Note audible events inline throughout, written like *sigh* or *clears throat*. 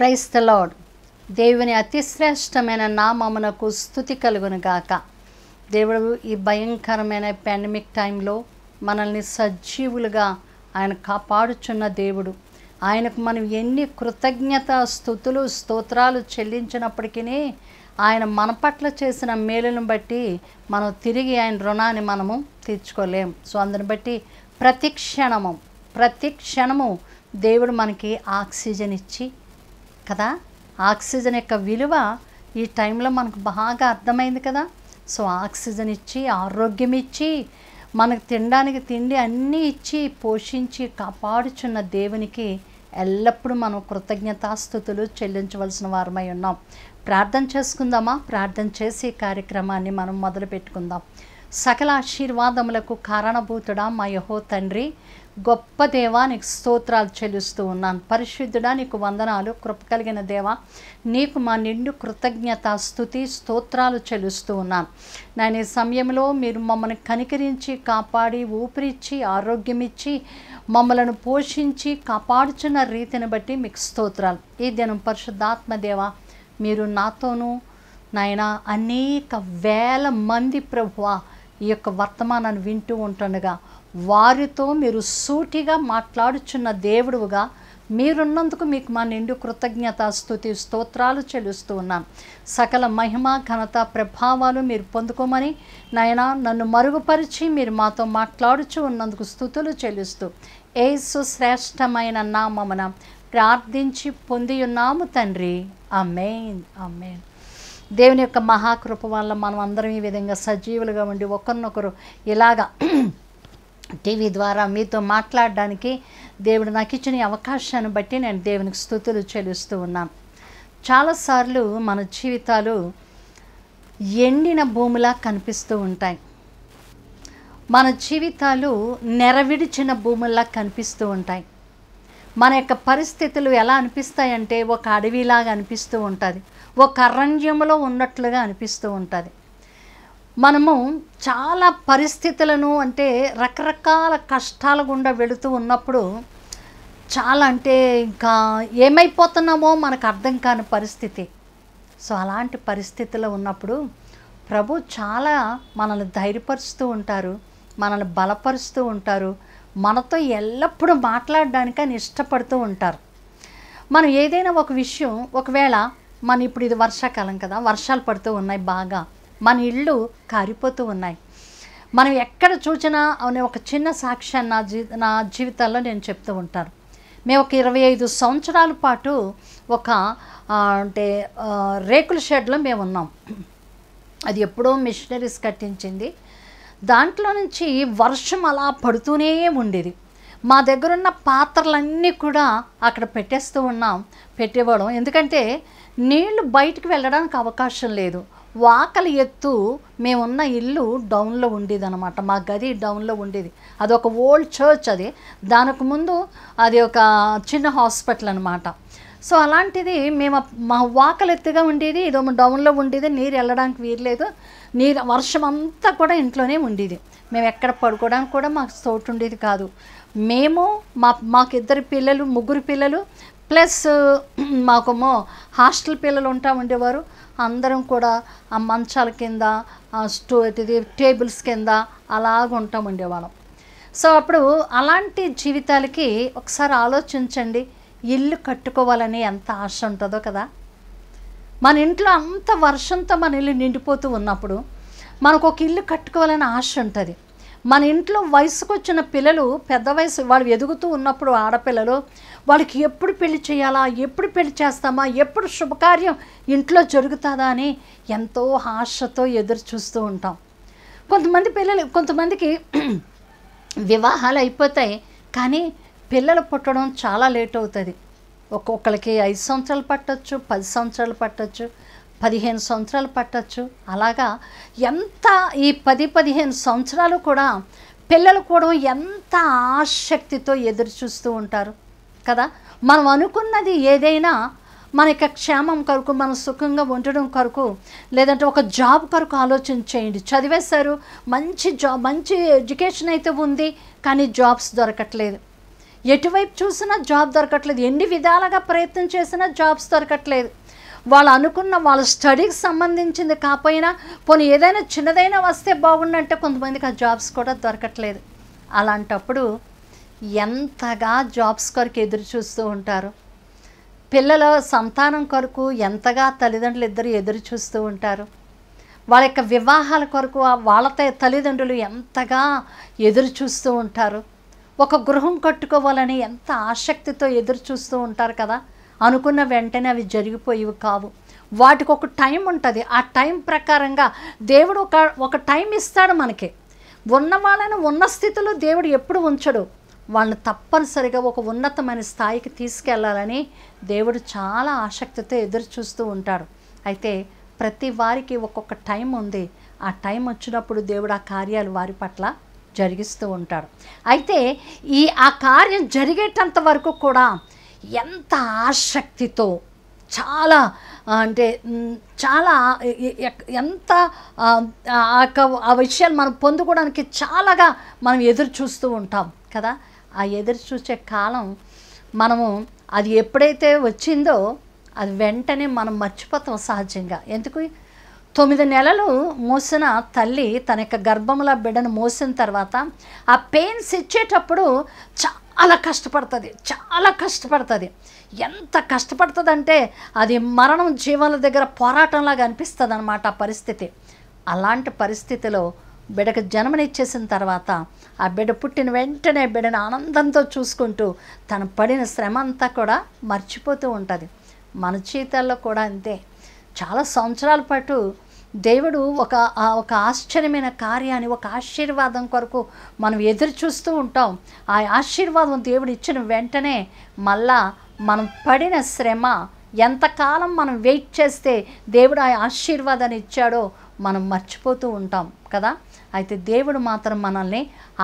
price the lord దేవుని అతిశ్రేష్టమైన నామమునకు స్థుతి గాక దేవుడు ఈ భయంకరమైన పాండమిక్ టైంలో మనల్ని సజీవులుగా ఆయన కాపాడుచున్న దేవుడు ఆయనకు మనం ఎన్ని కృతజ్ఞత స్థుతులు స్తోత్రాలు చెల్లించినప్పటికీ ఆయన మన పట్ల చేసిన మేలును బట్టి మనం తిరిగి ఆయన రుణాన్ని మనము తీర్చుకోలేం సో అందుని బట్టి ప్రతి క్షణము ప్రతి క్షణము దేవుడు మనకి ఆక్సిజన్ ఇచ్చి కదా ఆక్సిజన్ యొక్క విలువ ఈ టైంలో మనకు బాగా అర్థమైంది కదా సో ఆక్సిజన్ ఇచ్చి ఆరోగ్యం ఇచ్చి మనకు తినడానికి తిండి అన్నీ ఇచ్చి పోషించి కాపాడుచున్న దేవునికి ఎల్లప్పుడూ మనం కృతజ్ఞతాస్థుతులు చెల్లించవలసిన వారమై ఉన్నాం ప్రార్థన చేసుకుందామా ప్రార్థన చేసి కార్యక్రమాన్ని మనం మొదలు పెట్టుకుందాం సకల ఆశీర్వాదములకు కారణభూతుడా మా యహో తండ్రి గొప్ప దేవా నీకు స్తోత్రాలు చెల్లిస్తూ ఉన్నాను పరిశుద్ధుడా నీకు వందనాలు కృప కలిగిన దేవా నీకు మా నిండు కృతజ్ఞత స్థుతి స్తోత్రాలు చెల్లిస్తూ ఉన్నాను నేను ఈ సమయంలో మీరు మమ్మల్ని కనికరించి కాపాడి ఊపిరిచ్చి ఆరోగ్యమిచ్చి మమ్మలను పోషించి కాపాడుచున్న రీతిని బట్టి మీకు స్తోత్రాలు ఈ దినం పరిశుద్ధాత్మదేవ మీరు నాతోనూ నాయన అనేక వేల మంది ప్రభువ ఈ యొక్క వర్తమానాన్ని వింటూ ఉంటుండగా వారితో మీరు సూటిగా మాట్లాడుచున్న దేవుడుగా మీరున్నందుకు మీకు మా నిండు కృతజ్ఞత స్థుతి స్తోత్రాలు చెల్లిస్తూ ఉన్నాను సకల మహిమ ఘనత ప్రభావాలు మీరు పొందుకోమని నాయన నన్ను మరుగుపరిచి మీరు మాతో మాట్లాడుచు ఉన్నందుకు స్థుతులు చెల్లిస్తూ ఏసు సుశ్రేష్టమైన నామమున ప్రార్థించి పొంది ఉన్నాము తండ్రి అమేన్ అమేన్ దేవుని యొక్క మహాకృప వల్ల మనం అందరం ఈ విధంగా సజీవులుగా ఉండి ఒకరినొకరు ఇలాగా టీవీ ద్వారా మీతో మాట్లాడడానికి దేవుడు నాకు ఇచ్చిన అవకాశాన్ని బట్టి నేను దేవునికి స్థుతులు చెల్లిస్తూ ఉన్నాను చాలాసార్లు మన జీవితాలు ఎండిన భూమిలా కనిపిస్తూ ఉంటాయి మన జీవితాలు నెరవిడిచిన భూముల్లా కనిపిస్తూ ఉంటాయి మన యొక్క పరిస్థితులు ఎలా అనిపిస్తాయంటే ఒక అడవిలాగా అనిపిస్తూ ఉంటుంది ఒక అరణ్యంలో ఉన్నట్లుగా అనిపిస్తూ ఉంటుంది మనము చాలా పరిస్థితులను అంటే రకరకాల కష్టాల గుండా వెళుతూ ఉన్నప్పుడు చాలా అంటే ఇంకా ఏమైపోతున్నామో మనకు అర్థం కాని పరిస్థితి సో అలాంటి పరిస్థితిలో ఉన్నప్పుడు ప్రభు చాలా మనల్ని ధైర్యపరుస్తూ ఉంటారు మనల్ని బలపరుస్తూ ఉంటారు మనతో ఎల్లప్పుడూ మాట్లాడడానికి అని ఇష్టపడుతూ ఉంటారు మనం ఏదైనా ఒక విషయం ఒకవేళ మన ఇప్పుడు ఇది వర్షాకాలం కదా వర్షాలు పడుతూ ఉన్నాయి బాగా మన ఇళ్ళు కారిపోతూ ఉన్నాయి మనం ఎక్కడ చూసినా అనే ఒక చిన్న సాక్ష్యాన్ని నా జీ నా జీవితాల్లో నేను చెప్తూ ఉంటాను మేము ఒక ఇరవై ఐదు సంవత్సరాల పాటు ఒక అంటే రేకుల షెడ్లో మేము ఉన్నాం అది ఎప్పుడో మిషనరీస్ కట్టించింది దాంట్లో నుంచి వర్షం అలా పడుతూనే ఉండేది మా దగ్గర ఉన్న పాత్రలన్నీ కూడా అక్కడ పెట్టేస్తూ ఉన్నాం పెట్టేవాడు ఎందుకంటే నీళ్లు బయటకు వెళ్ళడానికి అవకాశం లేదు వాకలి ఎత్తు మేమున్న ఇల్లు డౌన్లో ఉండేది అనమాట మా గది డౌన్లో ఉండేది అది ఒక ఓల్డ్ చర్చ్ అది దానికి ముందు అది ఒక చిన్న హాస్పిటల్ అనమాట సో అలాంటిది మేము మా వాకలు ఎత్తుగా ఉండేది ఇదో డౌన్లో ఉండేది నీరు వెళ్ళడానికి వీరలేదు నీరు వర్షం అంతా కూడా ఇంట్లోనే ఉండేది మేము ఎక్కడ పడుకోవడానికి కూడా మాకు చోటు ఉండేది కాదు మేము మా మాకు ఇద్దరు పిల్లలు ముగ్గురు పిల్లలు ప్లస్ మాకు హాస్టల్ పిల్లలు ఉంటా ఉండేవారు అందరం కూడా ఆ మంచాల కింద స్టో టేబుల్స్ కింద అలాగ ఉంటాం ఉండేవాళ్ళం సో అప్పుడు అలాంటి జీవితాలకి ఒకసారి ఆలోచించండి ఇల్లు కట్టుకోవాలని ఎంత ఆశ ఉంటుందో కదా మన ఇంట్లో అంత వర్షంతో మన ఇల్లు నిండిపోతూ ఉన్నప్పుడు మనకు ఒక ఇల్లు కట్టుకోవాలని ఆశ ఉంటుంది మన ఇంట్లో వయసుకు వచ్చిన పిల్లలు పెద్ద వయసు వాళ్ళు ఎదుగుతూ ఉన్నప్పుడు ఆడపిల్లలు వాళ్ళకి ఎప్పుడు పెళ్లి చేయాలా ఎప్పుడు పెళ్లి చేస్తామా ఎప్పుడు శుభకార్యం ఇంట్లో జరుగుతుందా అని ఎంతో ఆశతో ఎదురు చూస్తూ ఉంటాం కొంతమంది పిల్లలు కొంతమందికి *clears throat* వివాహాలు అయిపోతాయి కానీ పిల్లలు పుట్టడం చాలా లేట్ అవుతుంది ఒక్కొక్కరికి ఐదు సంవత్సరాలు పట్టచ్చు పది సంవత్సరాలు పట్టచ్చు పదిహేను సంవత్సరాలు పట్టచ్చు అలాగా ఎంత ఈ పది పదిహేను సంవత్సరాలు కూడా పిల్లలు కూడా ఎంత ఆసక్తితో ఎదురు చూస్తూ ఉంటారు కదా మనం అనుకున్నది ఏదైనా మన యొక్క క్షేమం కొరకు మనం సుఖంగా ఉండడం కొరకు లేదంటే ఒక జాబ్ కొరకు ఆలోచన చేయండి చదివేశారు మంచి జాబ్ మంచి ఎడ్యుకేషన్ అయితే ఉంది కానీ జాబ్స్ దొరకట్లేదు ఎటువైపు చూసినా జాబ్ దొరకట్లేదు ఎన్ని విధాలుగా ప్రయత్నం చేసినా జాబ్స్ దొరకట్లేదు వాళ్ళు అనుకున్న వాళ్ళ స్టడీకి సంబంధించింది కాకపోయినా పోనీ ఏదైనా చిన్నదైనా వస్తే బాగుండంటే కొంతమందికి ఆ జాబ్స్ కూడా దొరకట్లేదు అలాంటప్పుడు ఎంతగా జాబ్స్ కొరకు ఎదురు చూస్తూ ఉంటారు పిల్లల సంతానం కొరకు ఎంతగా తల్లిదండ్రులు ఇద్దరు ఎదురు చూస్తూ ఉంటారు వాళ్ళ యొక్క వివాహాల కొరకు వాళ్ళ తల్లిదండ్రులు ఎంతగా ఎదురు చూస్తూ ఉంటారు ఒక గృహం కట్టుకోవాలని ఎంత ఆసక్తితో ఎదురు చూస్తూ ఉంటారు కదా అనుకున్న వెంటనే అవి జరిగిపోయేవి కావు వాటికి ఒక టైం ఉంటుంది ఆ టైం ప్రకారంగా దేవుడు ఒక ఒక టైం ఇస్తాడు మనకి ఉన్న వాళ్ళని ఉన్న స్థితిలో దేవుడు ఎప్పుడు ఉంచడు వాళ్ళని తప్పనిసరిగా ఒక ఉన్నతమైన స్థాయికి తీసుకెళ్లాలని దేవుడు చాలా ఆసక్తితో ఎదురు చూస్తూ ఉంటాడు అయితే ప్రతి వారికి ఒక్కొక్క టైం ఉంది ఆ టైం వచ్చినప్పుడు దేవుడు ఆ కార్యాలు వారి పట్ల జరిగిస్తూ ఉంటాడు అయితే ఈ ఆ కార్యం జరిగేటంత వరకు కూడా ఎంత ఆసక్తితో చాలా అంటే చాలా ఎంత ఆ విషయాలు మనం పొందుకోవడానికి చాలాగా మనం ఎదురు చూస్తూ ఉంటాం కదా ఆ ఎదురు చూసే కాలం మనము అది ఎప్పుడైతే వచ్చిందో అది వెంటనే మనం మర్చిపోతాం సహజంగా ఎందుకు తొమ్మిది నెలలు మోసిన తల్లి తన యొక్క గర్భంలో బిడ్డను మోసిన తర్వాత ఆ పెయిన్స్ ఇచ్చేటప్పుడు చా చాలా కష్టపడుతుంది చాలా కష్టపడుతుంది ఎంత కష్టపడుతుందంటే అది మరణం జీవన దగ్గర పోరాటంలాగా అనిపిస్తుంది అనమాట ఆ పరిస్థితి అలాంటి పరిస్థితిలో బిడ్డకు జన్మనిచ్చేసిన తర్వాత ఆ బిడ్డ పుట్టిన వెంటనే బిడ్డను ఆనందంతో చూసుకుంటూ తను పడిన శ్రమ అంతా కూడా మర్చిపోతూ ఉంటుంది మన జీవితాల్లో కూడా అంతే చాలా సంవత్సరాల పాటు దేవుడు ఒక ఒక ఆశ్చర్యమైన కార్యాన్ని ఒక ఆశీర్వాదం కొరకు మనం ఎదురు చూస్తూ ఉంటాం ఆ ఆశీర్వాదం దేవుడు ఇచ్చిన వెంటనే మళ్ళా మనం పడిన శ్రమ ఎంతకాలం మనం వెయిట్ చేస్తే దేవుడు ఆ ఆశీర్వాదాన్ని ఇచ్చాడో మనం మర్చిపోతూ ఉంటాం కదా అయితే దేవుడు మాత్రం మనల్ని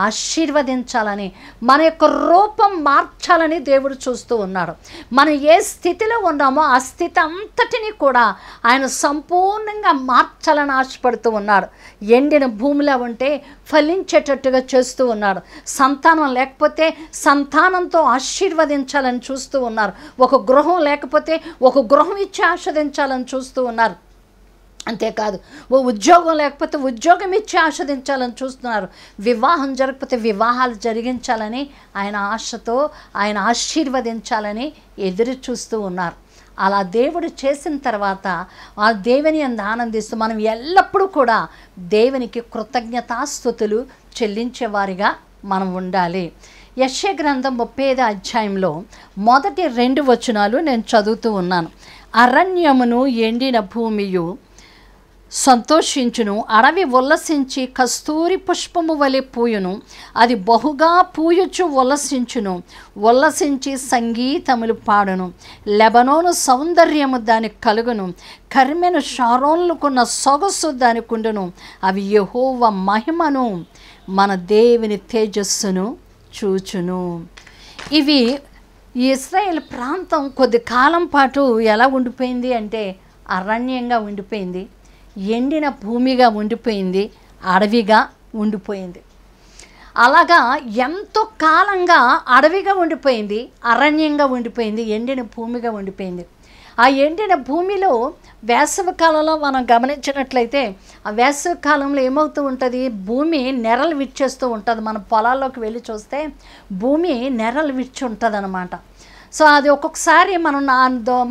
ఆశీర్వదించాలని మన యొక్క రూపం మార్చాలని దేవుడు చూస్తూ ఉన్నాడు మనం ఏ స్థితిలో ఉన్నామో ఆ స్థితి అంతటినీ కూడా ఆయన సంపూర్ణంగా మార్చాలని ఆశపడుతూ ఉన్నాడు ఎండిన భూమిలో ఉంటే ఫలించేటట్టుగా చేస్తూ ఉన్నాడు సంతానం లేకపోతే సంతానంతో ఆశీర్వదించాలని చూస్తూ ఉన్నారు ఒక గృహం లేకపోతే ఒక గృహం ఇచ్చి ఆస్వాదించాలని చూస్తూ ఉన్నారు అంతేకాదు ఓ ఉద్యోగం లేకపోతే ఉద్యోగం ఇచ్చి ఆస్వాదించాలని చూస్తున్నారు వివాహం జరగకపోతే వివాహాలు జరిగించాలని ఆయన ఆశతో ఆయన ఆశీర్వదించాలని ఎదురు చూస్తూ ఉన్నారు అలా దేవుడు చేసిన తర్వాత ఆ దేవుని అంత ఆనందిస్తూ మనం ఎల్లప్పుడూ కూడా దేవునికి కృతజ్ఞతాస్థుతులు చెల్లించేవారిగా మనం ఉండాలి యశ్య గ్రంథం ముప్పై ఐదు అధ్యాయంలో మొదటి రెండు వచనాలు నేను చదువుతూ ఉన్నాను అరణ్యమును ఎండిన భూమియు సంతోషించును అడవి ఉల్లసించి కస్తూరి పుష్పము వలె పూయును అది బహుగా పూయుచు ఉల్లసించును ఉల్లసించి సంగీతములు పాడును లెబనోను సౌందర్యము దానికి కలుగును కర్మెను షారోన్లుకున్న సొగసు దానికుండును అవి యహోవ మహిమను మన దేవుని తేజస్సును చూచును ఇవి ఇస్రాయేల్ ప్రాంతం కొద్ది కాలం పాటు ఎలా ఉండిపోయింది అంటే అరణ్యంగా ఉండిపోయింది ఎండిన భూమిగా ఉండిపోయింది అడవిగా ఉండిపోయింది అలాగా ఎంతో కాలంగా అడవిగా ఉండిపోయింది అరణ్యంగా ఉండిపోయింది ఎండిన భూమిగా ఉండిపోయింది ఆ ఎండిన భూమిలో వేసవికాలంలో మనం గమనించినట్లయితే ఆ వేసవికాలంలో ఏమవుతూ ఉంటుంది భూమి నెరలు విచ్చేస్తూ ఉంటుంది మనం పొలాల్లోకి వెళ్ళి చూస్తే భూమి నెరలు విచ్చి ఉంటుంది అనమాట సో అది ఒక్కొక్కసారి మనం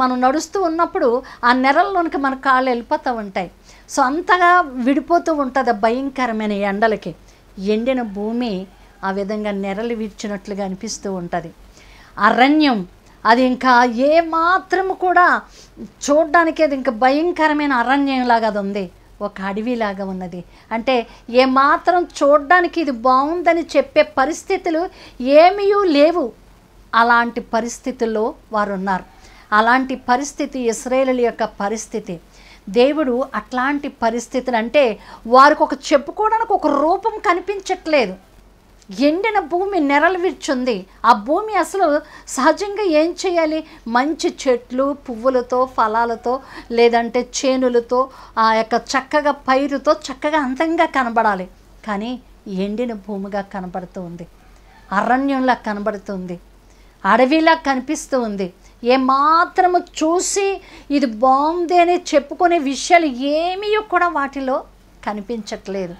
మనం నడుస్తూ ఉన్నప్పుడు ఆ నెరల్లోనికి మన కాళ్ళు వెళ్ళిపోతూ ఉంటాయి సో అంతగా విడిపోతూ ఉంటుంది భయంకరమైన ఎండలకి ఎండిన భూమి ఆ విధంగా నెరలు విడిచినట్లుగా అనిపిస్తూ ఉంటుంది అరణ్యం అది ఇంకా ఏ కూడా చూడడానికి అది ఇంకా భయంకరమైన అరణ్యంలాగా అది ఉంది ఒక అడవిలాగా ఉన్నది అంటే ఏ మాత్రం చూడడానికి ఇది బాగుందని చెప్పే పరిస్థితులు ఏమీ లేవు అలాంటి పరిస్థితుల్లో వారు ఉన్నారు అలాంటి పరిస్థితి ఇస్రాయేల్ యొక్క పరిస్థితి దేవుడు అట్లాంటి పరిస్థితులు అంటే వారికి ఒక చెప్పుకోవడానికి ఒక రూపం కనిపించట్లేదు ఎండిన భూమి నెరలవిర్చుంది ఆ భూమి అసలు సహజంగా ఏం చేయాలి మంచి చెట్లు పువ్వులతో ఫలాలతో లేదంటే చేనులతో ఆ యొక్క చక్కగా పైరుతో చక్కగా అందంగా కనబడాలి కానీ ఎండిన భూమిగా కనబడుతూ ఉంది అరణ్యంలా కనబడుతుంది అడవిలా కనిపిస్తూ ఉంది ఏమాత్రము చూసి ఇది బాగుంది అని చెప్పుకునే విషయాలు ఏమీ కూడా వాటిలో కనిపించట్లేదు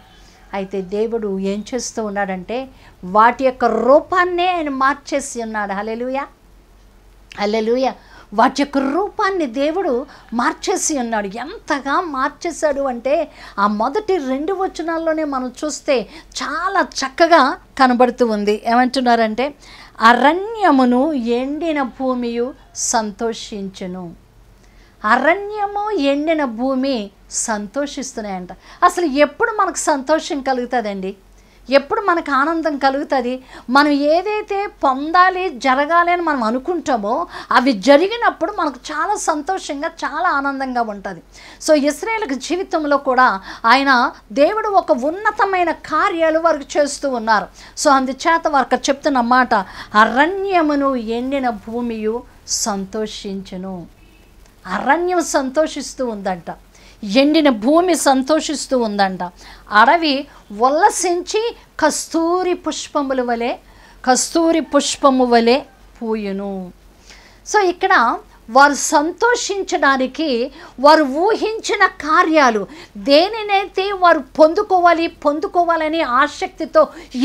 అయితే దేవుడు ఏం చేస్తూ ఉన్నాడంటే వాటి యొక్క రూపాన్నే ఆయన మార్చేసి ఉన్నాడు హలెలుయ హలెలుయ వాటి యొక్క రూపాన్ని దేవుడు మార్చేసి ఉన్నాడు ఎంతగా మార్చేశాడు అంటే ఆ మొదటి రెండు వచనాల్లోనే మనం చూస్తే చాలా చక్కగా కనబడుతూ ఉంది ఏమంటున్నారంటే అరణ్యమును ఎండిన భూమియు సంతోషించును అరణ్యము ఎండిన భూమి సంతోషిస్తున్నాయంట అసలు ఎప్పుడు మనకు సంతోషం కలుగుతుందండి ఎప్పుడు మనకు ఆనందం కలుగుతుంది మనం ఏదైతే పొందాలి జరగాలి అని మనం అనుకుంటామో అవి జరిగినప్పుడు మనకు చాలా సంతోషంగా చాలా ఆనందంగా ఉంటుంది సో ఇస్రాయేల్కి జీవితంలో కూడా ఆయన దేవుడు ఒక ఉన్నతమైన కార్యాలు వారికి చేస్తూ ఉన్నారు సో అందుచేత వారికి చెప్తున్న మాట అరణ్యమును ఎండిన భూమియు సంతోషించును అరణ్యం సంతోషిస్తూ ఉందంట ఎండిన భూమి సంతోషిస్తూ ఉందంట అడవి ఉల్లసించి కస్తూరి పుష్పముల వలె కస్తూరి పుష్పము వలె పూయును సో ఇక్కడ వారు సంతోషించడానికి వారు ఊహించిన కార్యాలు దేనినైతే వారు పొందుకోవాలి పొందుకోవాలని ఆసక్తితో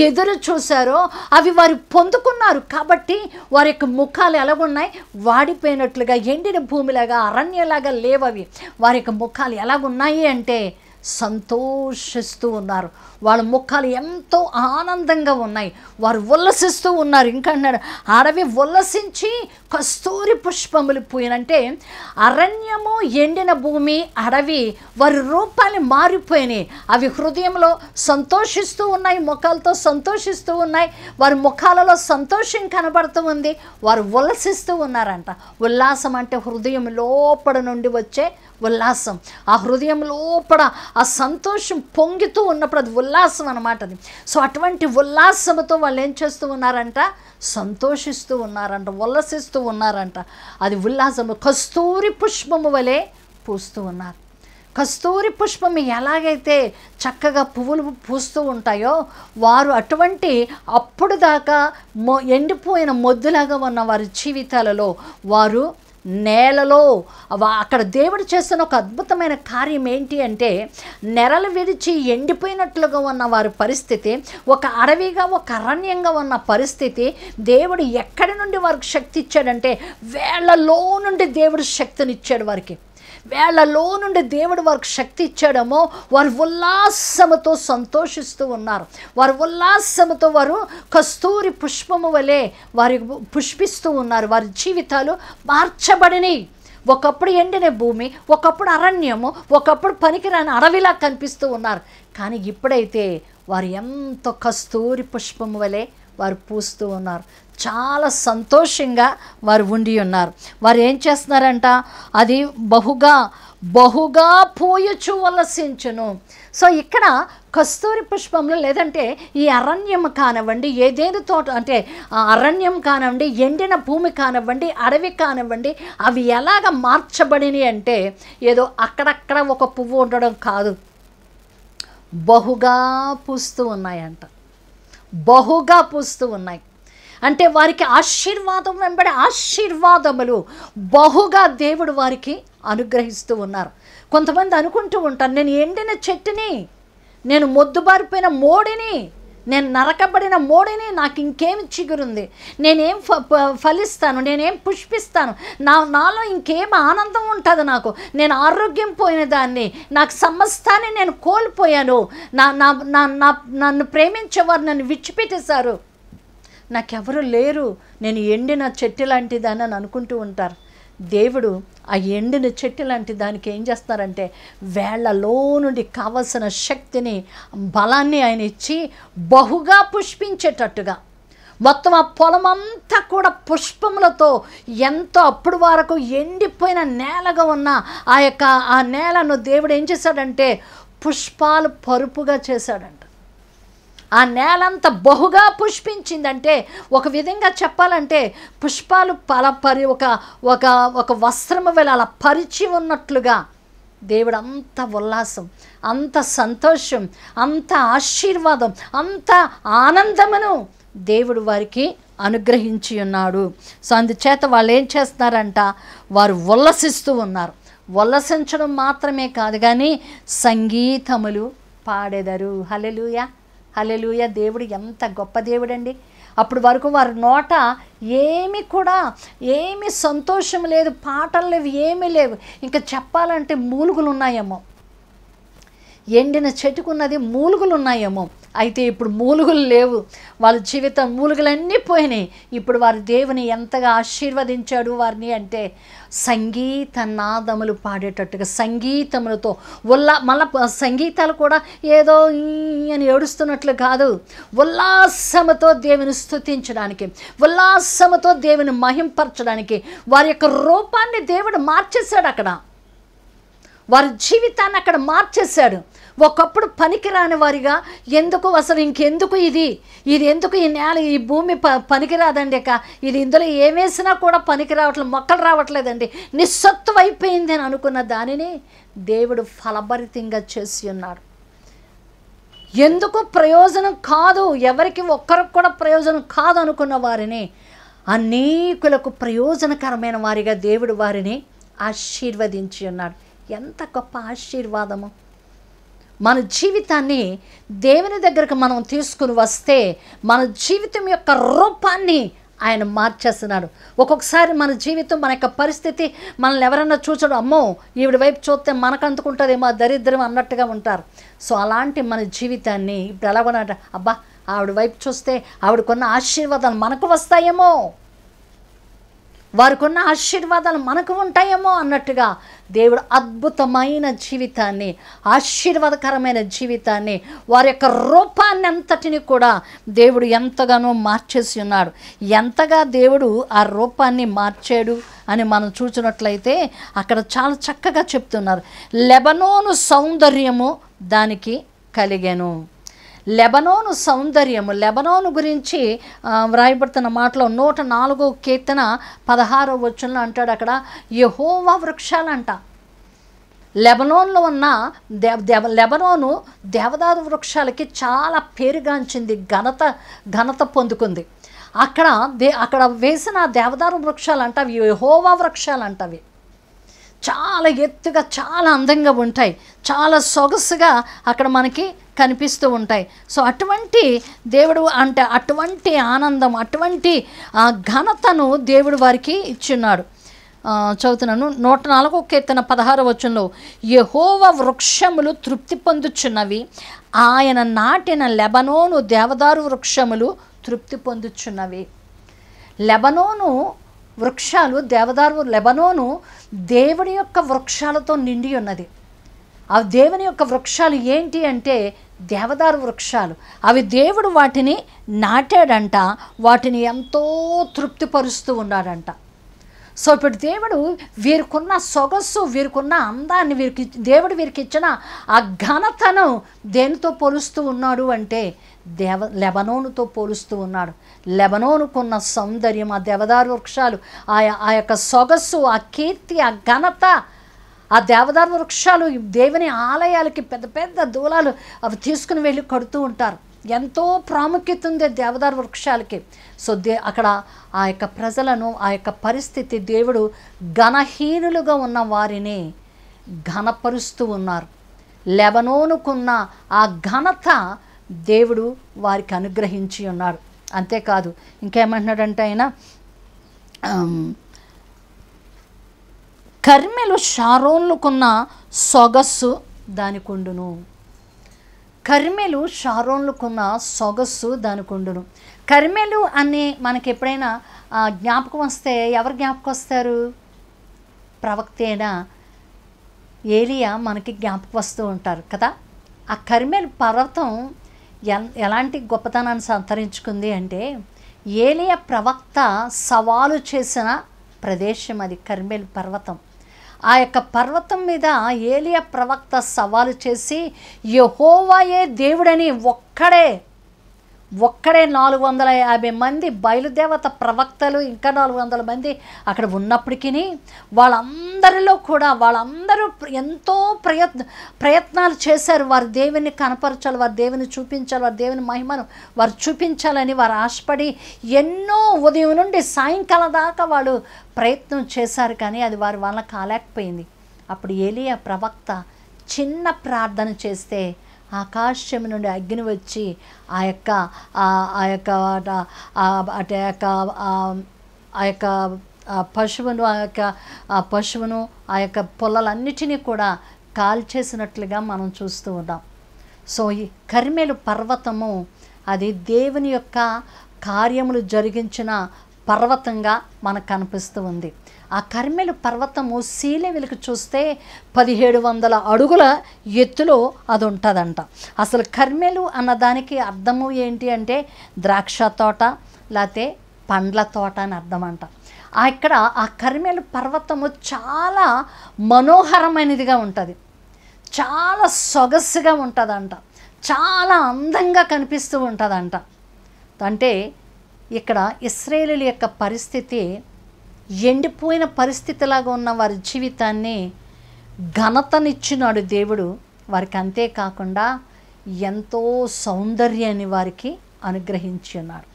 ఎదురు చూశారో అవి వారు పొందుకున్నారు కాబట్టి వారి యొక్క ముఖాలు ఎలాగున్నాయి వాడిపోయినట్లుగా ఎండిన భూమిలాగా అరణ్యలాగా లేవవి వారి యొక్క ముఖాలు ఎలాగున్నాయి అంటే సంతోషిస్తూ ఉన్నారు వాళ్ళ ముఖాలు ఎంతో ఆనందంగా ఉన్నాయి వారు ఉల్లసిస్తూ ఉన్నారు ఇంకా అన్నాడు అడవి ఉల్లసించి కస్తూరి పుష్పములు పోయినంటే అరణ్యము ఎండిన భూమి అడవి వారి రూపాన్ని మారిపోయినాయి అవి హృదయంలో సంతోషిస్తూ ఉన్నాయి ముఖాలతో సంతోషిస్తూ ఉన్నాయి వారి ముఖాలలో సంతోషం కనబడుతూ ఉంది వారు ఉల్లసిస్తూ ఉన్నారంట ఉల్లాసం అంటే హృదయం లోపల నుండి వచ్చే ఉల్లాసం ఆ హృదయం లోపల ఆ సంతోషం పొంగితూ ఉన్నప్పుడు అది ఉల్లాసం అనమాట అది సో అటువంటి ఉల్లాసంతో వాళ్ళు ఏం చేస్తూ ఉన్నారంట సంతోషిస్తూ ఉన్నారంట ఉల్లసిస్తూ ఉన్నారంట అది ఉల్లాసము కస్తూరి పుష్పము వలె పూస్తూ ఉన్నారు కస్తూరి పుష్పం ఎలాగైతే చక్కగా పువ్వులు పూస్తూ ఉంటాయో వారు అటువంటి అప్పుడు దాకా ఎండిపోయిన మొద్దులాగా ఉన్న వారి జీవితాలలో వారు నేలలో అక్కడ దేవుడు చేస్తున్న ఒక అద్భుతమైన కార్యం ఏంటి అంటే నెరలు విడిచి ఎండిపోయినట్లుగా ఉన్న వారి పరిస్థితి ఒక అడవిగా ఒక అరణ్యంగా ఉన్న పరిస్థితి దేవుడు ఎక్కడి నుండి వారికి శక్తి ఇచ్చాడంటే వేళ్లలో నుండి దేవుడు శక్తినిచ్చాడు వారికి వేళ్లలో నుండి దేవుడు వారికి శక్తి ఇచ్చాడేమో వారు ఉల్లాసముతో సంతోషిస్తూ ఉన్నారు వారు ఉల్లాసముతో వారు కస్తూరి పుష్పము వలె వారి పుష్పిస్తూ ఉన్నారు వారి జీవితాలు మార్చబడినాయి ఒకప్పుడు ఎండిన భూమి ఒకప్పుడు అరణ్యము ఒకప్పుడు పనికిరాని అడవిలా కనిపిస్తూ ఉన్నారు కానీ ఇప్పుడైతే వారు ఎంతో కస్తూరి పుష్పం వలె వారు పూస్తూ ఉన్నారు చాలా సంతోషంగా వారు ఉండి ఉన్నారు వారు ఏం చేస్తున్నారంట అది బహుగా బహుగా పోయచు వలసించును సో ఇక్కడ కస్తూరి పుష్పంలో లేదంటే ఈ అరణ్యం కానివ్వండి ఏదేది తోట అంటే అరణ్యం కానివ్వండి ఎండిన భూమి కానివ్వండి అడవి కానివ్వండి అవి ఎలాగ మార్చబడినాయి అంటే ఏదో అక్కడక్కడ ఒక పువ్వు ఉండడం కాదు బహుగా పూస్తూ ఉన్నాయంట బహుగా పూస్తూ ఉన్నాయి అంటే వారికి ఆశీర్వాదం వెంబడి ఆశీర్వాదములు బహుగా దేవుడు వారికి అనుగ్రహిస్తూ ఉన్నారు కొంతమంది అనుకుంటూ ఉంటారు నేను ఎండిన చెట్టుని నేను మొద్దుబారిపోయిన మోడిని నేను నరకబడిన మోడిని నాకు ఇంకేమి చిగురుంది నేనేం ఫ ఫలిస్తాను నేనేం పుష్పిస్తాను నా నాలో ఇంకేం ఆనందం ఉంటుంది నాకు నేను ఆరోగ్యం పోయిన దాన్ని నాకు సమస్తాన్ని నేను కోల్పోయాను నా నా నన్ను ప్రేమించేవారు నన్ను విచ్చిపెట్టేశారు నాకెవరు లేరు నేను ఎండిన చెట్టు లాంటిదని అని అనుకుంటూ ఉంటారు దేవుడు ఆ ఎండిన చెట్టు లాంటి దానికి ఏం చేస్తారంటే వేళ్లలో నుండి కావలసిన శక్తిని బలాన్ని ఆయన ఇచ్చి బహుగా పుష్పించేటట్టుగా మొత్తం ఆ పొలం అంతా కూడా పుష్పములతో ఎంతో అప్పుడు వరకు ఎండిపోయిన నేలగా ఉన్న ఆ యొక్క ఆ నేలను దేవుడు ఏం చేశాడంటే పుష్పాలు పరుపుగా చేశాడంట ఆ నేలంత బహుగా పుష్పించిందంటే ఒక విధంగా చెప్పాలంటే పుష్పాలు పల పరి ఒక ఒక ఒక వస్త్రము వేళ అలా పరిచి ఉన్నట్లుగా దేవుడు అంత ఉల్లాసం అంత సంతోషం అంత ఆశీర్వాదం అంత ఆనందమును దేవుడు వారికి అనుగ్రహించి ఉన్నాడు సో అందుచేత వాళ్ళు ఏం చేస్తున్నారంట వారు ఉల్లసిస్తూ ఉన్నారు ఉల్లసించడం మాత్రమే కాదు కానీ సంగీతములు పాడెదరు హలెలుయా హలెలుయ దేవుడు ఎంత గొప్ప దేవుడండి అప్పుడు వరకు వారి నోట ఏమి కూడా ఏమి సంతోషం లేదు పాటలు లేవు ఏమీ లేవు ఇంకా చెప్పాలంటే మూలుగులు ఉన్నాయేమో ఎండిన చెట్టుకున్నది మూలుగులు ఉన్నాయేమో అయితే ఇప్పుడు మూలుగులు లేవు వాళ్ళ జీవితం మూలుగులన్నీ పోయినాయి ఇప్పుడు వారు దేవుని ఎంతగా ఆశీర్వదించాడు వారిని అంటే సంగీత నాదములు పాడేటట్టుగా సంగీతములతో ఉల్లా మళ్ళా సంగీతాలు కూడా ఏదో అని ఏడుస్తున్నట్లు కాదు ఉల్లాసముతో దేవుని స్థుతించడానికి ఉల్లాసముతో దేవుని మహింపరచడానికి వారి యొక్క రూపాన్ని దేవుడు మార్చేశాడు అక్కడ వారి జీవితాన్ని అక్కడ మార్చేశాడు ఒకప్పుడు పనికిరాని వారిగా ఎందుకు అసలు ఇంకెందుకు ఇది ఇది ఎందుకు ఈ నేల ఈ భూమి ప పనికిరాదండి ఇక ఇది ఇందులో ఏమేసినా కూడా పనికి రావట్లేదు మొక్కలు రావట్లేదండి నిస్సత్వం అయిపోయింది అని అనుకున్న దానిని దేవుడు ఫలభరితంగా చేసి ఉన్నాడు ఎందుకు ప్రయోజనం కాదు ఎవరికి ఒక్కరికి కూడా ప్రయోజనం కాదు అనుకున్న వారిని అనేకులకు ప్రయోజనకరమైన వారిగా దేవుడు వారిని ఆశీర్వదించి ఉన్నాడు ఎంత గొప్ప ఆశీర్వాదము మన జీవితాన్ని దేవుని దగ్గరకు మనం తీసుకుని వస్తే మన జీవితం యొక్క రూపాన్ని ఆయన మార్చేస్తున్నాడు ఒక్కొక్కసారి మన జీవితం మన యొక్క పరిస్థితి మనల్ని ఎవరన్నా చూచడం అమ్మో ఈవిడ వైపు చూస్తే మనకంతుకుంటుందేమో దరిద్రం అన్నట్టుగా ఉంటారు సో అలాంటి మన జీవితాన్ని ఇప్పుడు ఎలాగొన అబ్బా ఆవిడ వైపు చూస్తే ఆవిడకున్న ఆశీర్వాదాలు మనకు వస్తాయేమో వారికున్న ఆశీర్వాదాలు మనకు ఉంటాయేమో అన్నట్టుగా దేవుడు అద్భుతమైన జీవితాన్ని ఆశీర్వాదకరమైన జీవితాన్ని వారి యొక్క రూపాన్ని అంతటిని కూడా దేవుడు ఎంతగానో మార్చేసి ఉన్నాడు ఎంతగా దేవుడు ఆ రూపాన్ని మార్చాడు అని మనం చూసినట్లయితే అక్కడ చాలా చక్కగా చెప్తున్నారు లెబనోను సౌందర్యము దానికి కలిగాను లెబనోను సౌందర్యము లెబనోను గురించి వ్రాయబడుతున్న మాటలో నూట నాలుగో కీర్తన పదహారో వచ్చుల్లో అంటాడు అక్కడ యహోవా వృక్షాలంట లెబనోన్లో ఉన్న దేవ దేవ లెబనోను దేవదారు వృక్షాలకి చాలా పేరుగాంచింది ఘనత ఘనత పొందుకుంది అక్కడ దే అక్కడ వేసిన దేవదారు వృక్షాలు అంటవి యహోవా వృక్షాలు అంటవి చాలా ఎత్తుగా చాలా అందంగా ఉంటాయి చాలా సొగసుగా అక్కడ మనకి కనిపిస్తూ ఉంటాయి సో అటువంటి దేవుడు అంటే అటువంటి ఆనందం అటువంటి ఘనతను దేవుడు వారికి ఇచ్చున్నాడు చదువుతున్నాను నూట నాలుగో కీర్తన పదహారు వచనంలో యహోవ వృక్షములు తృప్తి పొందుచున్నవి ఆయన నాటిన లెబనోను దేవదారు వృక్షములు తృప్తి పొందుచున్నవి లెబనోను వృక్షాలు దేవదారు లెబనోను దేవుడి యొక్క వృక్షాలతో నిండి ఉన్నది ఆ దేవుని యొక్క వృక్షాలు ఏంటి అంటే దేవదారు వృక్షాలు అవి దేవుడు వాటిని నాటాడంట వాటిని ఎంతో తృప్తిపరుస్తూ ఉన్నాడంట సో ఇప్పుడు దేవుడు వీరికున్న సొగస్సు వీరికున్న అందాన్ని వీరికి దేవుడు వీరికి ఇచ్చిన ఆ ఘనతను దేనితో పోలుస్తూ ఉన్నాడు అంటే దేవ లెబనోనుతో పోలుస్తూ ఉన్నాడు లెబనోనుకున్న సౌందర్యం ఆ దేవదారు వృక్షాలు ఆ ఆ యొక్క సొగస్సు ఆ కీర్తి ఆ ఘనత ఆ దేవదారు వృక్షాలు దేవుని ఆలయాలకి పెద్ద పెద్ద దూలాలు అవి తీసుకుని వెళ్ళి కడుతూ ఉంటారు ఎంతో ప్రాముఖ్యత ఉంది దేవదారు వృక్షాలకి సో దే అక్కడ ఆ యొక్క ప్రజలను ఆ యొక్క పరిస్థితి దేవుడు ఘనహీనులుగా ఉన్న వారిని ఘనపరుస్తూ ఉన్నారు లెబనోనుకున్న ఆ ఘనత దేవుడు వారికి అనుగ్రహించి ఉన్నాడు అంతేకాదు ఇంకేమంటున్నాడంటే ఆయన కర్మెలు షారోన్లుకున్న సొగస్సు దానికొండును కర్మెలు షారోన్లుకున్న సొగస్సు దానికొండును కర్మెలు అని మనకి ఎప్పుడైనా జ్ఞాపకం వస్తే ఎవరు జ్ఞాపకం వస్తారు అయినా ఏలియా మనకి జ్ఞాపకం వస్తూ ఉంటారు కదా ఆ కర్మెల్ పర్వతం ఎలాంటి గొప్పతనాన్ని సంతరించుకుంది అంటే ఏలియా ప్రవక్త సవాలు చేసిన ప్రదేశం అది కర్మెలు పర్వతం ఆ యొక్క పర్వతం మీద ఏలియా ప్రవక్త సవాలు చేసి యహోవాయే దేవుడని ఒక్కడే ఒక్కడే నాలుగు వందల యాభై మంది బయలుదేవత ప్రవక్తలు ఇంకా నాలుగు వందల మంది అక్కడ ఉన్నప్పటికీ వాళ్ళందరిలో కూడా వాళ్ళందరూ ఎంతో ప్రయత్ ప్రయత్నాలు చేశారు వారు దేవుని కనపరచాలి వారు దేవుని చూపించాలి వారు దేవుని మహిమను వారు చూపించాలని వారు ఆశపడి ఎన్నో ఉదయం నుండి సాయంకాలం దాకా వాళ్ళు ప్రయత్నం చేశారు కానీ అది వారి వల్ల కాలేకపోయింది అప్పుడు ఏలియా ప్రవక్త చిన్న ప్రార్థన చేస్తే ఆకాశం నుండి అగ్ని వచ్చి ఆ యొక్క ఆ యొక్క అటు యొక్క ఆ యొక్క పశువును ఆ యొక్క పశువును ఆ యొక్క పొలాలన్నిటినీ కూడా కాల్చేసినట్లుగా మనం చూస్తూ ఉన్నాం సో ఈ కరిమేలు పర్వతము అది దేవుని యొక్క కార్యములు జరిగించిన పర్వతంగా మనకు కనిపిస్తూ ఉంది ఆ కర్మెలు పర్వతము సీ లెవెల్కి చూస్తే పదిహేడు వందల అడుగుల ఎత్తులో అది ఉంటుందంట అసలు కర్మెలు అన్నదానికి అర్థము ఏంటి అంటే ద్రాక్ష తోట లేకపోతే పండ్ల తోట అని అర్థం అంట ఇక్కడ ఆ కర్మెలు పర్వతము చాలా మనోహరమైనదిగా ఉంటుంది చాలా సొగసుగా ఉంటుందంట చాలా అందంగా కనిపిస్తూ ఉంటుందంట అంటే ఇక్కడ ఇస్రాయేలీల యొక్క పరిస్థితి ఎండిపోయిన పరిస్థితిలాగా ఉన్న వారి జీవితాన్ని ఘనతనిచ్చినాడు దేవుడు వారికి అంతేకాకుండా ఎంతో సౌందర్యాన్ని వారికి అనుగ్రహించి ఉన్నారు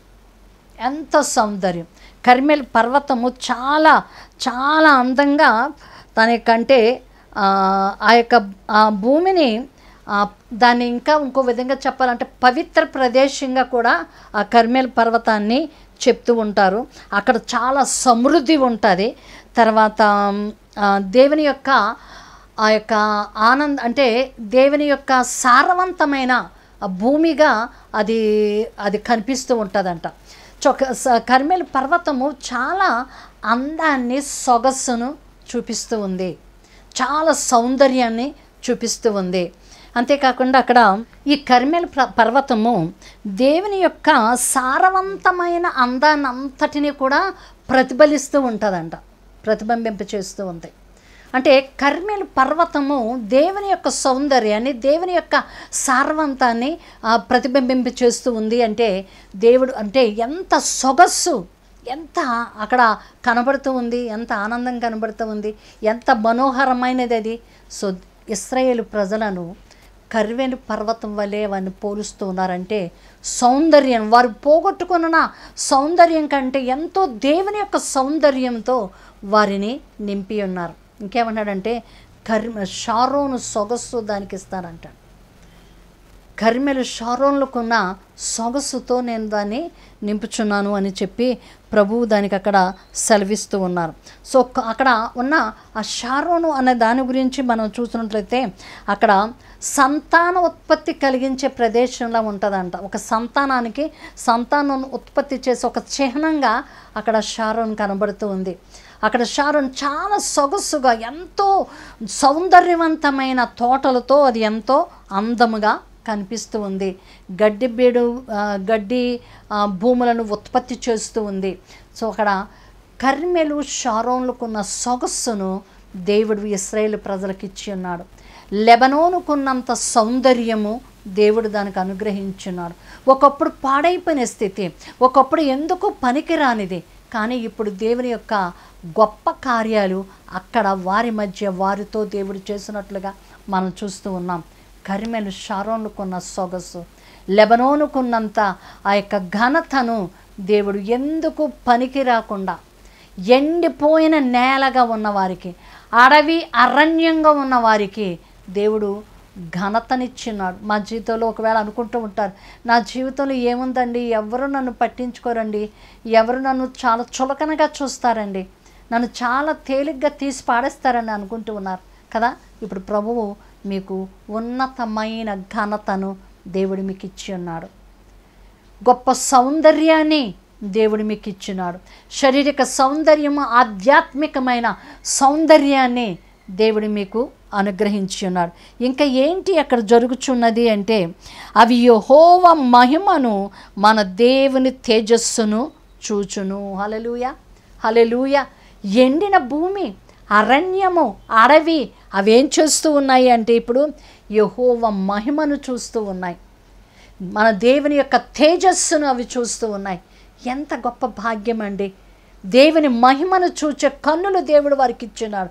ఎంత సౌందర్యం కర్మెల్ పర్వతము చాలా చాలా అందంగా తనకంటే ఆ యొక్క ఆ భూమిని దాన్ని ఇంకా ఇంకో విధంగా చెప్పాలంటే పవిత్ర ప్రదేశంగా కూడా ఆ కర్మేల్ పర్వతాన్ని చెప్తూ ఉంటారు అక్కడ చాలా సమృద్ధి ఉంటుంది తర్వాత దేవుని యొక్క ఆ యొక్క ఆనంద్ అంటే దేవుని యొక్క సారవంతమైన భూమిగా అది అది కనిపిస్తూ ఉంటుందంట చొక్క కర్మేల్ పర్వతము చాలా అందాన్ని సొగస్సును చూపిస్తూ ఉంది చాలా సౌందర్యాన్ని చూపిస్తూ ఉంది అంతేకాకుండా అక్కడ ఈ కర్మెల పర్వతము దేవుని యొక్క సారవంతమైన అందానంతటిని కూడా ప్రతిఫలిస్తూ ఉంటుందంట ప్రతిబింబింప చేస్తూ ఉంది అంటే కర్మేల పర్వతము దేవుని యొక్క సౌందర్యాన్ని దేవుని యొక్క సారవంతాన్ని ప్రతిబింబింప చేస్తూ ఉంది అంటే దేవుడు అంటే ఎంత సొగస్సు ఎంత అక్కడ కనబడుతూ ఉంది ఎంత ఆనందం కనబడుతూ ఉంది ఎంత మనోహరమైనది అది సో ఇస్రాయేల్ ప్రజలను కర్వేను పర్వతం వలె వారిని పోలుస్తూ ఉన్నారంటే సౌందర్యం వారు పోగొట్టుకున్న సౌందర్యం కంటే ఎంతో దేవుని యొక్క సౌందర్యంతో వారిని నింపి ఉన్నారు ఇంకేమన్నాడంటే కర్ షారోను సొగస్సు దానికి ఇస్తారంటాడు కర్మెల షారోన్లకున్న సొగసుతో నేను దాన్ని నింపుచున్నాను అని చెప్పి ప్రభువు దానికి అక్కడ సెలవిస్తూ ఉన్నారు సో అక్కడ ఉన్న ఆ షారోను అనే దాని గురించి మనం చూసినట్లయితే అక్కడ సంతాన ఉత్పత్తి కలిగించే ప్రదేశంలా ఉంటుందంట ఒక సంతానానికి సంతానం ఉత్పత్తి చేసే ఒక చిహ్నంగా అక్కడ షారోన్ కనబడుతూ ఉంది అక్కడ షారోన్ చాలా సొగసుగా ఎంతో సౌందర్యవంతమైన తోటలతో అది ఎంతో అందముగా కనిపిస్తూ ఉంది గడ్డి బీడు గడ్డి భూములను ఉత్పత్తి చేస్తూ ఉంది సో అక్కడ కర్మెలు షారోన్లకున్న సొగస్సును దేవుడు ఇస్రాయేల్ ప్రజలకు ఇచ్చి ఉన్నాడు లెబనోనుకున్నంత సౌందర్యము దేవుడు దానికి అనుగ్రహించున్నాడు ఒకప్పుడు పాడైపోయిన స్థితి ఒకప్పుడు ఎందుకు పనికిరానిది కానీ ఇప్పుడు దేవుని యొక్క గొప్ప కార్యాలు అక్కడ వారి మధ్య వారితో దేవుడు చేసినట్లుగా మనం చూస్తూ ఉన్నాం కరిమెలు షారోనుకున్న సొగసు లెబనోనుకున్నంత ఆ యొక్క ఘనతను దేవుడు ఎందుకు పనికి రాకుండా ఎండిపోయిన నేలగా ఉన్నవారికి అడవి అరణ్యంగా ఉన్నవారికి దేవుడు ఘనతనిచ్చినాడు మా జీవితంలో ఒకవేళ అనుకుంటూ ఉంటారు నా జీవితంలో ఏముందండి ఎవరు నన్ను పట్టించుకోరండి ఎవరు నన్ను చాలా చులకనగా చూస్తారండి నన్ను చాలా తేలిగ్గా తీసి పాడేస్తారని అనుకుంటూ ఉన్నారు కదా ఇప్పుడు ప్రభువు మీకు ఉన్నతమైన ఘనతను దేవుడు మీకు ఇచ్చి ఉన్నాడు గొప్ప సౌందర్యాన్ని దేవుడు మీకు ఇచ్చినాడు శారీరక సౌందర్యము ఆధ్యాత్మికమైన సౌందర్యాన్ని దేవుడు మీకు అనుగ్రహించి ఉన్నాడు ఇంకా ఏంటి అక్కడ జరుగుచున్నది అంటే అవి యహోవ మహిమను మన దేవుని తేజస్సును చూచును హలలుయ హలలుయ ఎండిన భూమి అరణ్యము అడవి అవేం చూస్తూ ఉన్నాయి అంటే ఇప్పుడు యహోవ మహిమను చూస్తూ ఉన్నాయి మన దేవుని యొక్క తేజస్సును అవి చూస్తూ ఉన్నాయి ఎంత గొప్ప భాగ్యం అండి దేవుని మహిమను చూచే కన్నులు దేవుడు వారికి ఇచ్చినాడు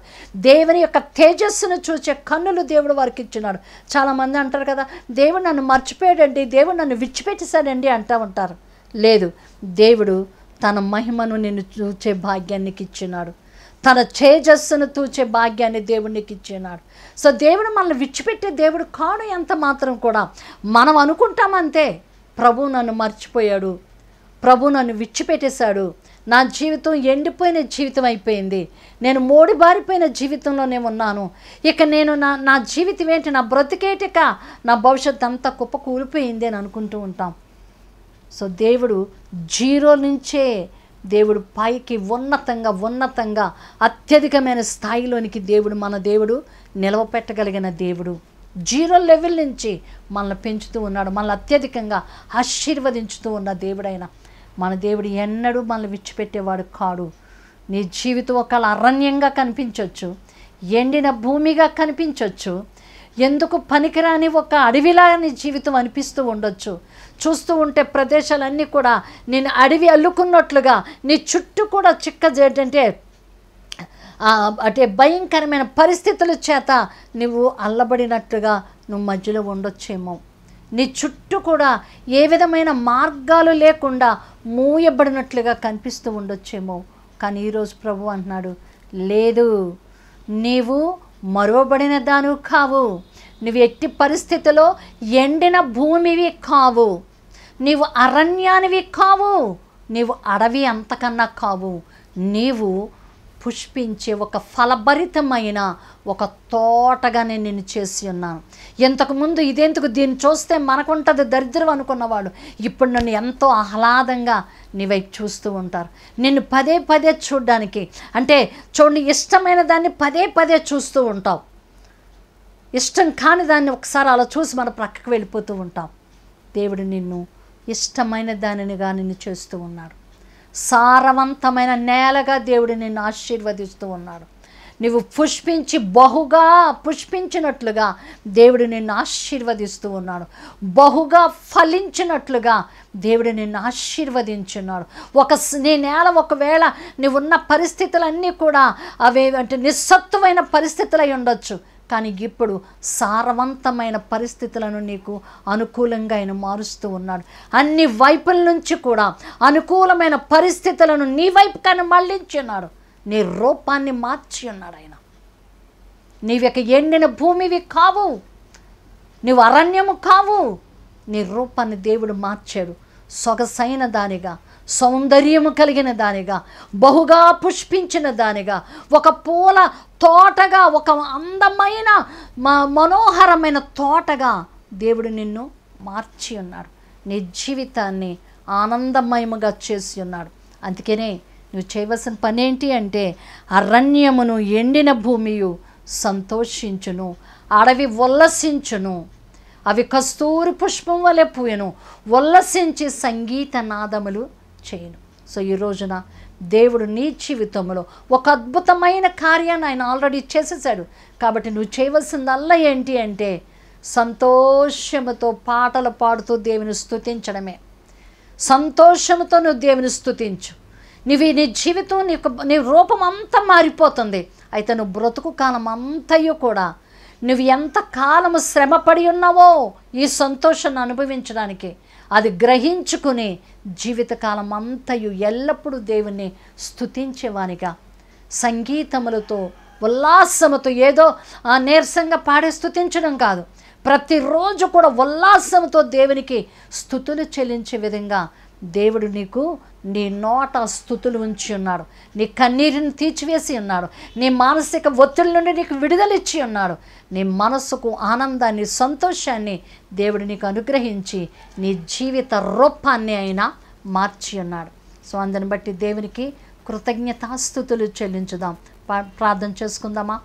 దేవుని యొక్క తేజస్సును చూచే కన్నులు దేవుడు వారికి ఇచ్చినాడు చాలామంది అంటారు కదా దేవుడు నన్ను మర్చిపోయాడండి దేవుడు నన్ను విచ్చిపెట్టేశాడండి అంటూ ఉంటారు లేదు దేవుడు తన మహిమను నిన్ను చూచే భాగ్యానికి ఇచ్చినాడు తన చేజస్సును తూచే భాగ్యాన్ని దేవుడికి ఇచ్చినాడు సో దేవుడు మనల్ని విడిచిపెట్టే దేవుడు కాడు ఎంత మాత్రం కూడా మనం అనుకుంటామంతే ప్రభు నన్ను మర్చిపోయాడు ప్రభు నన్ను విడిచిపెట్టేశాడు నా జీవితం ఎండిపోయిన జీవితం అయిపోయింది నేను బారిపోయిన జీవితంలోనే ఉన్నాను ఇక నేను నా నా జీవితం ఏంటి నా బ్రతికేటిక నా భవిష్యత్ అంతా కుప్ప కూలిపోయింది అని అనుకుంటూ ఉంటాం సో దేవుడు జీరో నుంచే దేవుడు పైకి ఉన్నతంగా ఉన్నతంగా అత్యధికమైన స్థాయిలోనికి దేవుడు మన దేవుడు నిలవపెట్టగలిగిన దేవుడు జీరో లెవెల్ నుంచి మనల్ని పెంచుతూ ఉన్నాడు మనల్ని అత్యధికంగా ఆశీర్వదించుతూ ఉన్న దేవుడైన మన దేవుడు ఎన్నడూ మనల్ని విచ్చిపెట్టేవాడు కాడు నీ జీవితం ఒకవేళ అరణ్యంగా కనిపించవచ్చు ఎండిన భూమిగా కనిపించవచ్చు ఎందుకు పనికిరాని ఒక అడవిలా నీ జీవితం అనిపిస్తూ ఉండొచ్చు చూస్తూ ఉంటే ప్రదేశాలన్నీ కూడా నేను అడవి అల్లుకున్నట్లుగా నీ చుట్టూ కూడా చిక్కజేటంటే అంటే భయంకరమైన పరిస్థితుల చేత నువ్వు అల్లబడినట్లుగా నువ్వు మధ్యలో ఉండొచ్చేమో నీ చుట్టూ కూడా ఏ విధమైన మార్గాలు లేకుండా మూయబడినట్లుగా కనిపిస్తూ ఉండొచ్చేమో కానీ ఈరోజు ప్రభు అంటున్నాడు లేదు నీవు మరువబడిన దాను కావు నువ్వు ఎట్టి పరిస్థితిలో ఎండిన భూమివి కావు నీవు అరణ్యానివి కావు నీవు అడవి అంతకన్నా కావు నీవు పుష్పించే ఒక ఫలభరితమైన ఒక తోటగా నేను నిన్ను చేసి ఉన్నాను ఇంతకుముందు ఇదేందుకు దీన్ని చూస్తే మనకుంటుంది దరిద్రం అనుకున్నవాడు ఇప్పుడు నన్ను ఎంతో ఆహ్లాదంగా నీ వైపు చూస్తూ ఉంటారు నిన్ను పదే పదే చూడడానికి అంటే చూడండి ఇష్టమైన దాన్ని పదే పదే చూస్తూ ఉంటావు ఇష్టం కాని దాన్ని ఒకసారి అలా చూసి మనం ప్రక్కకు వెళ్ళిపోతూ ఉంటాం దేవుడు నిన్ను ఇష్టమైన దానినిగా నిన్ను చేస్తూ ఉన్నాడు సారవంతమైన నేలగా దేవుడు నిన్ను ఆశీర్వదిస్తూ ఉన్నాడు నువ్వు పుష్పించి బహుగా పుష్పించినట్లుగా దేవుడు నిన్ను ఆశీర్వదిస్తూ ఉన్నాడు బహుగా ఫలించినట్లుగా దేవుడు నిన్ను ఆశీర్వదించున్నాడు ఒక నీ నేల ఒకవేళ నీవున్న పరిస్థితులన్నీ కూడా అవి అంటే నిస్సత్వమైన పరిస్థితులై ఉండొచ్చు కానీ ఇప్పుడు సారవంతమైన పరిస్థితులను నీకు అనుకూలంగా ఆయన మారుస్తూ ఉన్నాడు అన్ని వైపుల నుంచి కూడా అనుకూలమైన పరిస్థితులను నీ వైపు కానీ మళ్ళించి ఉన్నాడు నీ రూపాన్ని మార్చి ఉన్నాడు ఆయన యొక్క ఎండిన భూమివి కావు నీవు అరణ్యము కావు నీ రూపాన్ని దేవుడు మార్చాడు సొగసైన దానిగా సౌందర్యము కలిగిన దానిగా బహుగా పుష్పించిన దానిగా ఒక పూల తోటగా ఒక అందమైన మనోహరమైన తోటగా దేవుడు నిన్ను మార్చి ఉన్నాడు నీ జీవితాన్ని ఆనందమయముగా చేసి ఉన్నాడు అందుకనే నువ్వు చేయవలసిన పని ఏంటి అంటే అరణ్యమును ఎండిన భూమియు సంతోషించును అడవి ఉల్లసించును అవి కస్తూరి పుష్పం వలె పూయను ఉల్లసించి సంగీత నాదములు చేయను సో ఈ రోజున దేవుడు నీ జీవితంలో ఒక అద్భుతమైన కార్యాన్ని ఆయన ఆల్రెడీ చేసేసాడు కాబట్టి నువ్వు చేయవలసిందల్లా ఏంటి అంటే సంతోషముతో పాటలు పాడుతూ దేవుని స్థుతించడమే సంతోషముతో నువ్వు దేవుని స్థుతించు నువ్వు నీ జీవితం నీ నీ రూపం అంతా మారిపోతుంది అయితే నువ్వు బ్రతుకు కాలం అంతయ్యో కూడా నువ్వు ఎంత కాలము శ్రమపడి ఉన్నావో ఈ సంతోషాన్ని అనుభవించడానికి అది గ్రహించుకుని జీవితకాలం అంతయు ఎల్లప్పుడూ దేవుణ్ణి స్థుతించేవానిగా సంగీతములతో ఉల్లాసముతో ఏదో ఆ నీరసంగా పాడే స్థుతించడం కాదు ప్రతిరోజు కూడా ఉల్లాసముతో దేవునికి స్థుతులు చెల్లించే విధంగా దేవుడు నీకు నీ నోట స్థుతులు ఉంచి ఉన్నాడు నీ కన్నీరుని తీర్చివేసి ఉన్నాడు నీ మానసిక ఒత్తిడి నుండి నీకు విడుదలిచ్చి ఉన్నాడు నీ మనసుకు ఆనందాన్ని సంతోషాన్ని దేవుడు నీకు అనుగ్రహించి నీ జీవిత రూపాన్ని అయినా మార్చి ఉన్నాడు సో అందుని బట్టి దేవునికి కృతజ్ఞతాస్థుతులు చెల్లించుదాం ప్రార్థన చేసుకుందామా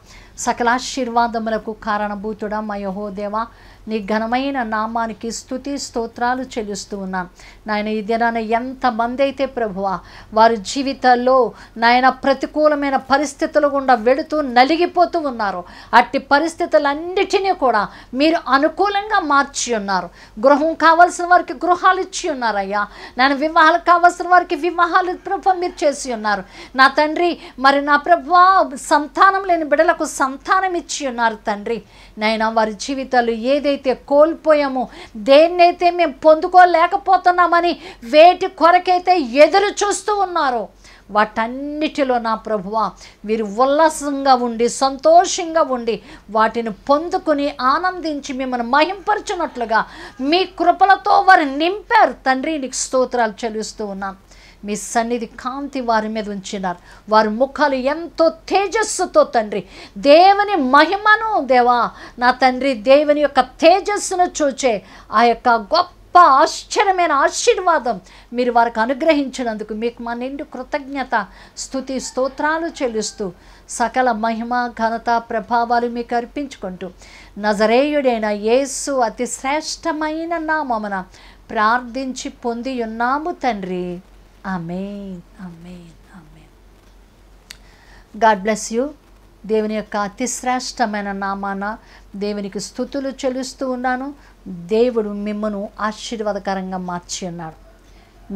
సకలాశీర్వాదములకు కారణభూతుడా మయోహో దేవా నీ ఘనమైన నామానికి స్థుతి స్తోత్రాలు చెల్లిస్తూ ఉన్నాను నాయన ఈ దినాన ఎంతమంది అయితే ప్రభువా వారి జీవితాల్లో నాయన ప్రతికూలమైన పరిస్థితులు గుండా వెళుతూ నలిగిపోతూ ఉన్నారు అట్టి పరిస్థితులన్నిటినీ కూడా మీరు అనుకూలంగా మార్చి ఉన్నారు గృహం కావాల్సిన వారికి గృహాలు ఇచ్చి ఉన్నారయ్యా నేను వివాహాలు కావాల్సిన వారికి వివాహాలు ప్రభు మీరు చేసి ఉన్నారు నా తండ్రి మరి నా ప్రభు సంతానం లేని బిడలకు సంతానం ఇచ్చి ఉన్నారు తండ్రి నైనా వారి జీవితాలు ఏదైతే దేన్నైతే కోల్పోయామో దేన్నైతే మేము పొందుకోలేకపోతున్నామని వేటి కొరకైతే ఎదురు చూస్తూ ఉన్నారో వాటన్నిటిలో నా ప్రభువ మీరు ఉల్లాసంగా ఉండి సంతోషంగా ఉండి వాటిని పొందుకుని ఆనందించి మిమ్మల్ని మహింపరచున్నట్లుగా మీ కృపలతో వారు నింపారు తండ్రి నీకు స్తోత్రాలు చెల్లిస్తూ ఉన్నాను మీ సన్నిధి కాంతి వారి మీద ఉంచినారు వారి ముఖాలు ఎంతో తేజస్సుతో తండ్రి దేవుని మహిమను దేవా నా తండ్రి దేవుని యొక్క తేజస్సును చూచే ఆ యొక్క గొప్ప ఆశ్చర్యమైన ఆశీర్వాదం మీరు వారికి అనుగ్రహించినందుకు మీకు మా నిండు కృతజ్ఞత స్థుతి స్తోత్రాలు చెల్లిస్తూ సకల మహిమ ఘనత ప్రభావాలు మీకు అర్పించుకుంటూ నజరేయుడైన యేసు అతి శ్రేష్టమైన నామమున ప్రార్థించి పొంది ఉన్నాము తండ్రి amen amen amen God bless you దేవుని యొక్క అతి శ్రేష్టమైన నామాన దేవునికి స్థుతులు చెల్లిస్తూ ఉన్నాను దేవుడు మిమ్మను ఆశీర్వాదకరంగా మార్చి ఉన్నాడు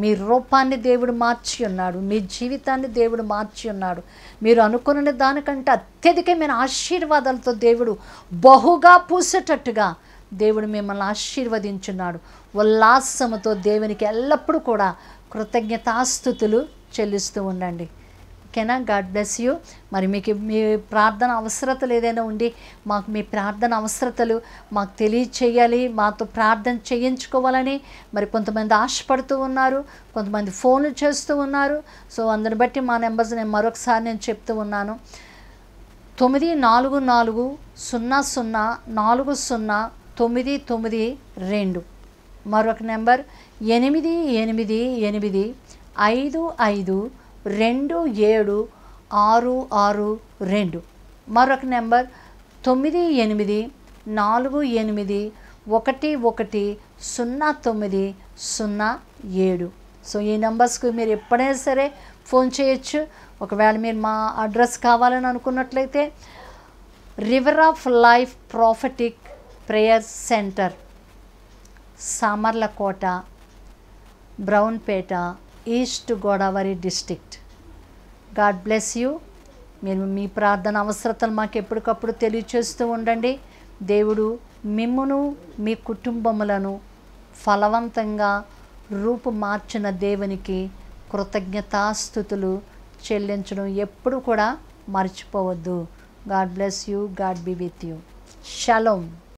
మీ రూపాన్ని దేవుడు మార్చి ఉన్నాడు మీ జీవితాన్ని దేవుడు మార్చి ఉన్నాడు మీరు అనుకున్న దానికంటే అత్యధికమైన ఆశీర్వాదాలతో దేవుడు బహుగా పూసేటట్టుగా దేవుడు మిమ్మల్ని ఆశీర్వదించున్నాడు ఉల్లాసముతో దేవునికి ఎల్లప్పుడూ కూడా కృతజ్ఞతాస్థుతులు చెల్లిస్తూ ఉండండి ఓకేనా గాడ్ బ్లెస్ యూ మరి మీకు మీ ప్రార్థన అవసరతలు ఏదైనా ఉండి మాకు మీ ప్రార్థన అవసరతలు మాకు తెలియచేయాలి మాతో ప్రార్థన చేయించుకోవాలని మరి కొంతమంది ఆశపడుతూ ఉన్నారు కొంతమంది ఫోన్లు చేస్తూ ఉన్నారు సో అందుని బట్టి మా నెంబర్స్ నేను మరొకసారి నేను చెప్తూ ఉన్నాను తొమ్మిది నాలుగు నాలుగు సున్నా సున్నా నాలుగు సున్నా తొమ్మిది తొమ్మిది రెండు మరొక నెంబర్ ఎనిమిది ఎనిమిది ఎనిమిది ఐదు ఐదు రెండు ఏడు ఆరు ఆరు రెండు మరొక నెంబర్ తొమ్మిది ఎనిమిది నాలుగు ఎనిమిది ఒకటి ఒకటి సున్నా తొమ్మిది సున్నా ఏడు సో ఈ నెంబర్స్కి మీరు ఎప్పుడైనా సరే ఫోన్ చేయొచ్చు ఒకవేళ మీరు మా అడ్రస్ కావాలని అనుకున్నట్లయితే river of life prophetic prayer centre Samarlakota Brownpeta east Godavari district God bless you మేము మీ ప్రార్థన అవసరతలు మాకు ఎప్పటికప్పుడు తెలియచేస్తూ ఉండండి దేవుడు మిమ్మును మీ కుటుంబములను ఫలవంతంగా రూపు మార్చిన దేవునికి కృతజ్ఞతాస్థుతులు చెల్లించడం ఎప్పుడు కూడా మర్చిపోవద్దు God bless you God be with you shalom